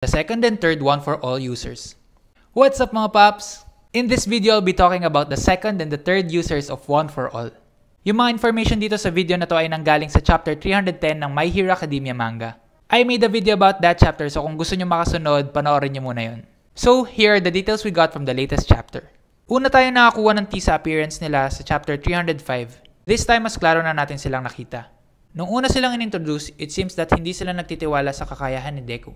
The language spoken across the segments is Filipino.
the second and third one for all users. What's up mga paps? In this video, I'll be talking about the second and the third users of One for All. Yung mga information dito sa video na to ay nanggaling sa chapter 310 ng My Hero Academia manga. I made a video about that chapter so kung gusto nyo makasunod, panoorin nyo muna yon. So, here are the details we got from the latest chapter. Una tayo nakakuha ng tease appearance nila sa chapter 305. This time, mas klaro na natin silang nakita. Nung una silang inintroduce, it seems that hindi sila nagtitiwala sa kakayahan ni Deku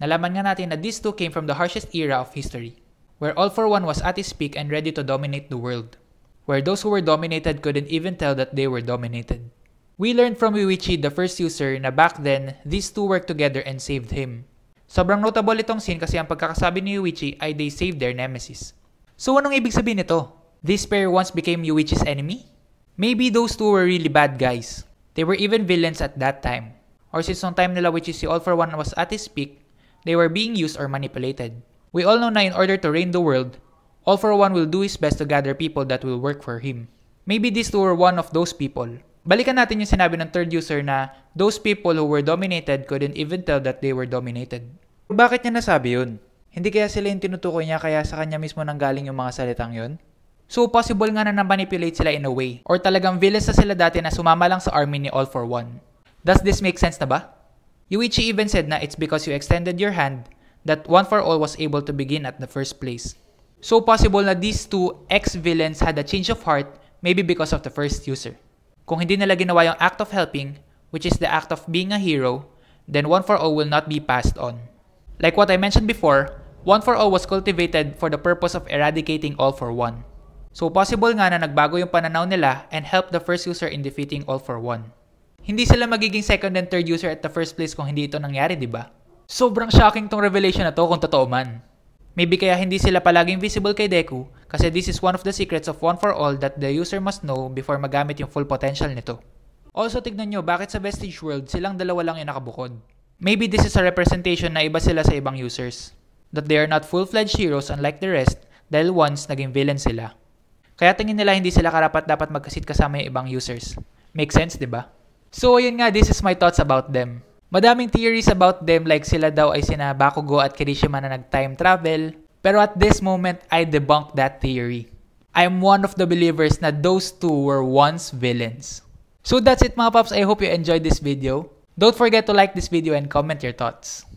nalaman nga natin na these two came from the harshest era of history, where all for one was at its peak and ready to dominate the world, where those who were dominated couldn't even tell that they were dominated. We learned from Wiwichi, the first user, na back then, these two worked together and saved him. Sobrang notable itong scene kasi ang pagkakasabi ni Yuichi ay they saved their nemesis. So anong ibig sabihin nito? This pair once became Yuichi's enemy? Maybe those two were really bad guys. They were even villains at that time. Or since nung time nila which is si All For One was at his peak, they were being used or manipulated. We all know na in order to reign the world, All for One will do his best to gather people that will work for him. Maybe these two were one of those people. Balikan natin yung sinabi ng third user na those people who were dominated couldn't even tell that they were dominated. Bakit niya nasabi yun? Hindi kaya sila yung tinutukoy niya kaya sa kanya mismo nanggaling yung mga salitang yun? So possible nga na na-manipulate sila in a way or talagang villains na sila dati na sumama lang sa army ni All for One. Does this make sense na ba? Yuichi even said na it's because you extended your hand that One for All was able to begin at the first place. So possible na these two ex-villains had a change of heart maybe because of the first user. Kung hindi nila ginawa yung act of helping, which is the act of being a hero, then One for All will not be passed on. Like what I mentioned before, One for All was cultivated for the purpose of eradicating All for One. So possible nga na nagbago yung pananaw nila and help the first user in defeating All for One. Hindi sila magiging second and third user at the first place kung hindi ito nangyari, di ba? Sobrang shocking tong revelation na to kung totoo man. Maybe kaya hindi sila palaging visible kay Deku kasi this is one of the secrets of One for All that the user must know before magamit yung full potential nito. Also tignan nyo bakit sa Vestige World silang dalawa lang yung nakabukod. Maybe this is a representation na iba sila sa ibang users. That they are not full-fledged heroes unlike the rest dahil once naging villain sila. Kaya tingin nila hindi sila karapat dapat magkasit kasama yung ibang users. Make sense, di ba? So ayun nga, this is my thoughts about them. Madaming theories about them like sila daw ay sina Bakugo at Kirishima na nag-time travel. Pero at this moment, I debunk that theory. I'm one of the believers na those two were once villains. So that's it mga pops, I hope you enjoyed this video. Don't forget to like this video and comment your thoughts.